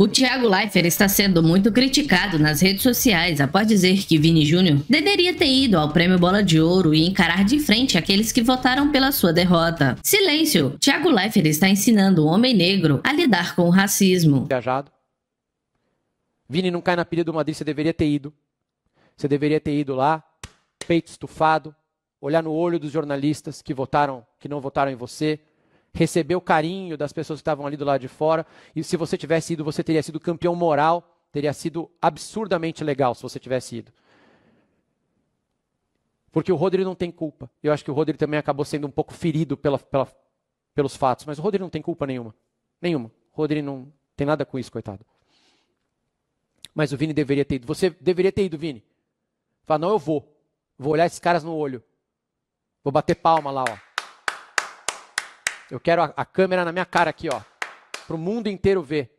O Thiago Leifert está sendo muito criticado nas redes sociais após dizer que Vini Júnior deveria ter ido ao Prêmio Bola de Ouro e encarar de frente aqueles que votaram pela sua derrota. Silêncio! Thiago Leifert está ensinando o homem negro a lidar com o racismo. Viajado? Vini não cai na pilha do Madrid, você deveria ter ido. Você deveria ter ido lá, peito estufado, olhar no olho dos jornalistas que votaram, que não votaram em você, recebeu carinho das pessoas que estavam ali do lado de fora. E se você tivesse ido, você teria sido campeão moral. Teria sido absurdamente legal se você tivesse ido. Porque o Rodrigo não tem culpa. Eu acho que o Rodrigo também acabou sendo um pouco ferido pela, pela, pelos fatos. Mas o Rodrigo não tem culpa nenhuma. Nenhuma. O Rodrigo não tem nada com isso, coitado. Mas o Vini deveria ter ido. Você deveria ter ido, Vini. Fala, não, eu vou. Vou olhar esses caras no olho. Vou bater palma lá, ó. Eu quero a, a câmera na minha cara aqui, ó, para o mundo inteiro ver.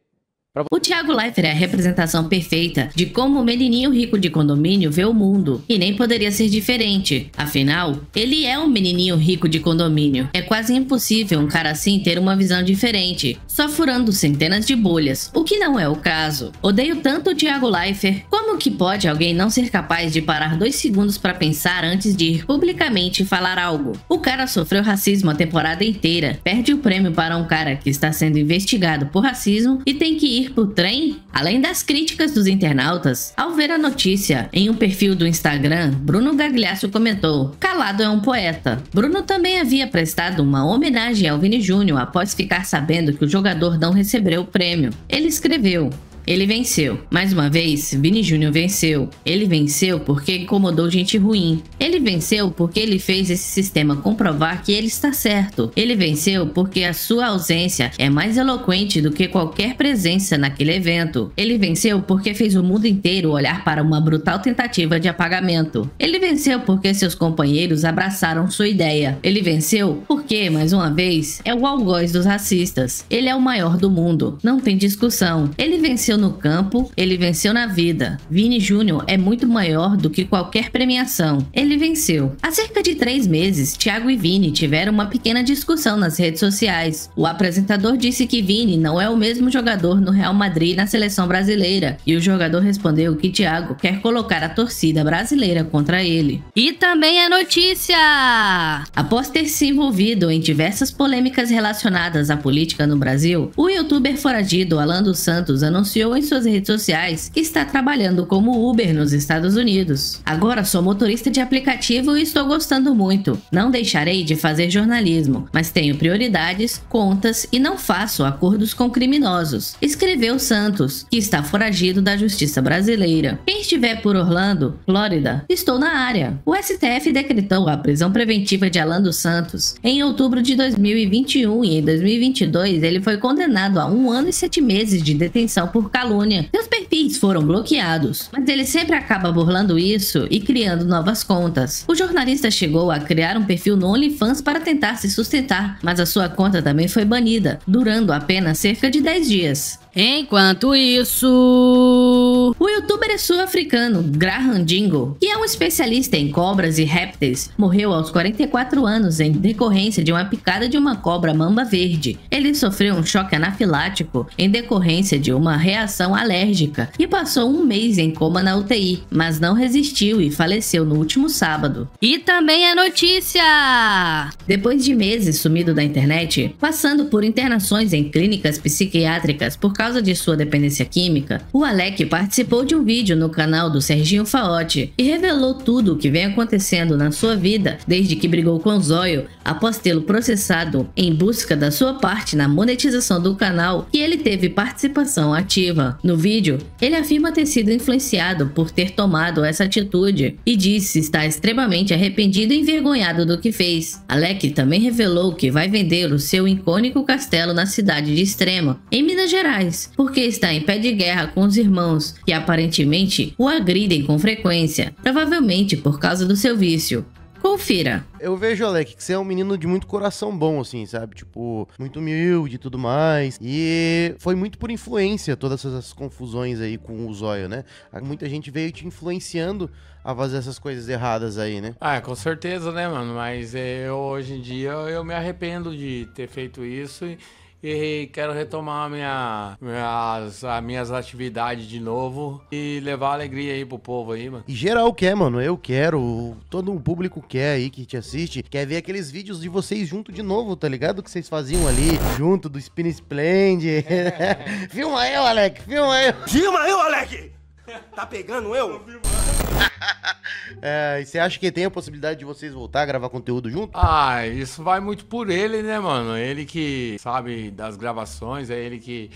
O Tiago Leifert é a representação perfeita de como o menininho rico de condomínio vê o mundo, e nem poderia ser diferente. Afinal, ele é um menininho rico de condomínio. É quase impossível um cara assim ter uma visão diferente, só furando centenas de bolhas, o que não é o caso. Odeio tanto o Tiago Leifert que pode alguém não ser capaz de parar dois segundos para pensar antes de ir publicamente falar algo? O cara sofreu racismo a temporada inteira, perde o prêmio para um cara que está sendo investigado por racismo e tem que ir pro trem? Além das críticas dos internautas, ao ver a notícia em um perfil do Instagram, Bruno Gagliasso comentou: Calado é um poeta. Bruno também havia prestado uma homenagem ao Vini Júnior após ficar sabendo que o jogador não recebeu o prêmio. Ele escreveu: ele venceu. Mais uma vez, Vini Júnior venceu. Ele venceu porque incomodou gente ruim. Ele venceu porque ele fez esse sistema comprovar que ele está certo. Ele venceu porque a sua ausência é mais eloquente do que qualquer presença naquele evento. Ele venceu porque fez o mundo inteiro olhar para uma brutal tentativa de apagamento. Ele venceu porque seus companheiros abraçaram sua ideia. Ele venceu porque, mais uma vez, é o algoz dos racistas. Ele é o maior do mundo. Não tem discussão. Ele venceu no campo, ele venceu na vida. Vini Júnior é muito maior do que qualquer premiação. Ele venceu. Há cerca de três meses, Thiago e Vini tiveram uma pequena discussão nas redes sociais. O apresentador disse que Vini não é o mesmo jogador no Real Madrid na seleção brasileira, e o jogador respondeu que Thiago quer colocar a torcida brasileira contra ele. E também a é notícia! Após ter se envolvido em diversas polêmicas relacionadas à política no Brasil, o youtuber foragido Alan dos Santos anunciou em suas redes sociais que está trabalhando como Uber nos Estados Unidos. Agora sou motorista de aplicativo e estou gostando muito. Não deixarei de fazer jornalismo, mas tenho prioridades, contas e não faço acordos com criminosos, escreveu Santos, que está foragido da justiça brasileira. Quem estiver por Orlando, Flórida, estou na área. O STF decretou a prisão preventiva de Alan dos Santos em outubro de 2021 e em 2022 ele foi condenado a um ano e sete meses de detenção por calúnia. Seus perfis foram bloqueados, mas ele sempre acaba burlando isso e criando novas contas. O jornalista chegou a criar um perfil no OnlyFans para tentar se sustentar, mas a sua conta também foi banida, durando apenas cerca de 10 dias. Enquanto isso por o youtuber é sul-africano Graham Dingo, que é um especialista em cobras e répteis, morreu aos 44 anos em decorrência de uma picada de uma cobra mamba verde. Ele sofreu um choque anafilático em decorrência de uma reação alérgica e passou um mês em coma na UTI, mas não resistiu e faleceu no último sábado. E também é notícia! Depois de meses sumido da internet, passando por internações em clínicas psiquiátricas por causa de sua dependência química, o Alec participou participou de um vídeo no canal do Serginho Faote e revelou tudo o que vem acontecendo na sua vida desde que brigou com Zóio após tê-lo processado em busca da sua parte na monetização do canal que ele teve participação ativa. No vídeo, ele afirma ter sido influenciado por ter tomado essa atitude e disse estar extremamente arrependido e envergonhado do que fez. Alec também revelou que vai vender o seu icônico castelo na cidade de Extrema, em Minas Gerais, porque está em pé de guerra com os irmãos que aparentemente o agridem com frequência, provavelmente por causa do seu vício. Confira. Eu vejo, Alec, que você é um menino de muito coração bom, assim, sabe? Tipo, muito humilde e tudo mais. E foi muito por influência todas essas confusões aí com o zóio, né? Muita gente veio te influenciando a fazer essas coisas erradas aí, né? Ah, com certeza, né, mano? Mas eu, eh, hoje em dia, eu me arrependo de ter feito isso e e quero retomar minha, minhas, as minhas atividades de novo e levar alegria aí pro povo aí, mano. E geral quer, mano. Eu quero. Todo o público quer aí que te assiste. Quer ver aqueles vídeos de vocês junto de novo, tá ligado? Que vocês faziam ali, junto do Spin Splend. É. filma eu, Alec! Filma eu! Filma eu, Alec! Tá pegando eu? Tô É, você acha que tem a possibilidade de vocês voltar a gravar conteúdo junto? Ah, isso vai muito por ele, né, mano? Ele que sabe das gravações, é ele que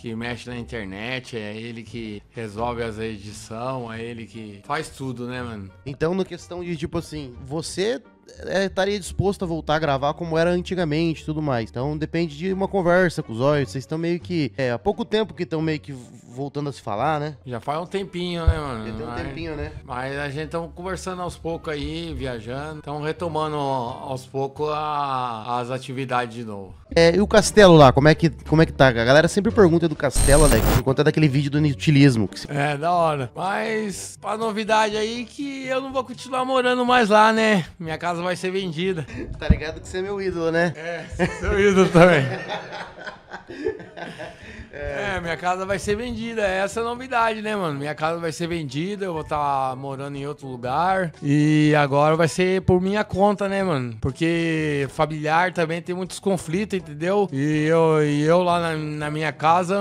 que mexe na internet, é ele que resolve as edição, é ele que faz tudo, né, mano? Então, na questão de tipo assim, você é, estaria disposto a voltar a gravar como era antigamente tudo mais. Então depende de uma conversa com os olhos. Vocês estão meio que. É, há pouco tempo que estão meio que voltando a se falar, né? Já faz um tempinho, né, mano? Já tem um tempinho, né? Mas a gente estamos conversando aos poucos aí, viajando. Estamos retomando aos poucos a, as atividades de novo. É, e o castelo lá, como é, que, como é que tá? A galera sempre pergunta do castelo, né? por conta daquele vídeo do inutilismo. Se... É, da hora. Mas para novidade aí que eu não vou continuar morando mais lá, né? Minha casa vai ser vendida. tá ligado que você é meu ídolo, né? É, seu ídolo também. É... minha casa vai ser vendida. Essa é a novidade, né, mano? Minha casa vai ser vendida, eu vou estar tá morando em outro lugar. E agora vai ser por minha conta, né, mano? Porque familiar também tem muitos conflitos, entendeu? E eu, e eu lá na, na minha casa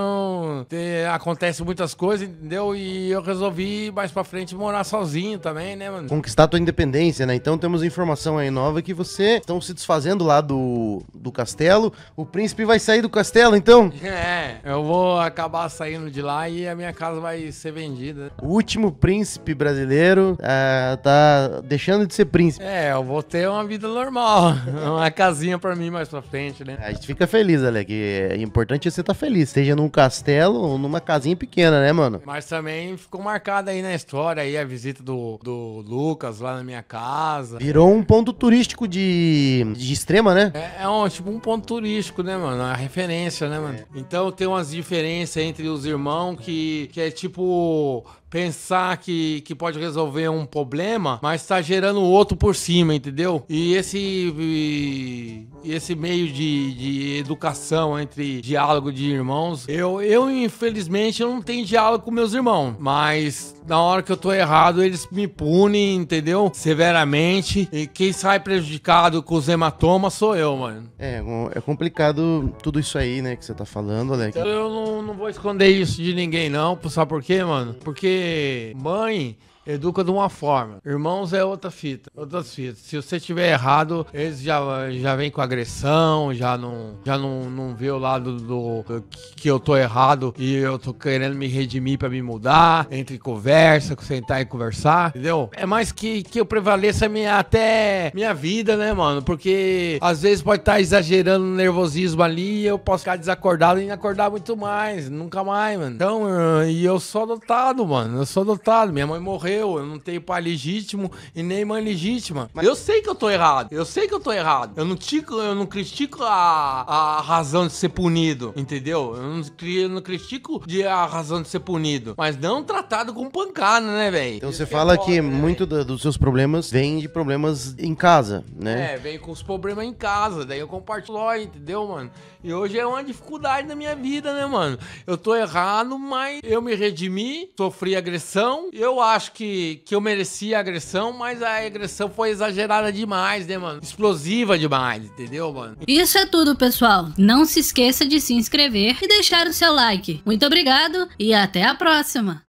te, acontece muitas coisas, entendeu? E eu resolvi mais pra frente morar sozinho também, né, mano? Conquistar tua independência, né? Então temos informação aí nova que você estão se desfazendo lá do, do castelo. O príncipe vai sair do castelo, então? É, eu eu vou acabar saindo de lá e a minha casa vai ser vendida. O último príncipe brasileiro uh, tá deixando de ser príncipe. É, eu vou ter uma vida normal, uma casinha pra mim mais pra frente, né? A gente fica feliz, Ale, que é importante você estar tá feliz, seja num castelo ou numa casinha pequena, né, mano? Mas também ficou marcada aí na história aí a visita do, do Lucas lá na minha casa. Virou um ponto turístico de, de extrema, né? É, é um, tipo um ponto turístico, né, mano? A referência, né, mano? É. Então tem umas diferença diferenças entre os irmãos que, que é tipo pensar que, que pode resolver um problema, mas está gerando outro por cima, entendeu? E esse, e esse meio de, de educação entre diálogo de irmãos, eu, eu infelizmente eu não tenho diálogo com meus irmãos, mas na hora que eu tô errado, eles me punem, entendeu? Severamente. E quem sai prejudicado com os hematomas sou eu, mano. É, é complicado tudo isso aí, né, que você tá falando, Alex. Eu não, não vou esconder isso de ninguém, não. Sabe por quê, mano? Porque mãe educa de uma forma. Irmãos é outra fita, outras fitas. Se você tiver errado, eles já, já vêm com agressão, já não, já não, não vê o lado do, do que eu tô errado e eu tô querendo me redimir para me mudar, entre conversa, sentar e conversar, entendeu? É mais que, que eu prevaleça minha, até minha vida, né, mano? Porque às vezes pode estar tá exagerando nervosismo ali eu posso ficar desacordado e acordar muito mais, nunca mais, mano. Então, e eu sou adotado, mano. Eu sou adotado. Minha mãe morreu eu, eu não tenho pai legítimo e nem mãe legítima. Mas eu sei que eu tô errado, eu sei que eu tô errado. Eu não, tico, eu não critico a, a razão de ser punido, entendeu? Eu não, eu não critico de a razão de ser punido, mas não tratado com pancada, né, velho? Então você é fala é que, né, muito dos seus problemas vem de problemas em casa, né? É, vem com os problemas em casa, daí eu compartilho, entendeu, mano? E hoje é uma dificuldade na minha vida, né, mano? Eu tô errado, mas eu me redimi, sofri agressão, eu acho que que, que eu merecia a agressão, mas a agressão foi exagerada demais, né, mano? Explosiva demais, entendeu, mano? Isso é tudo, pessoal. Não se esqueça de se inscrever e deixar o seu like. Muito obrigado e até a próxima!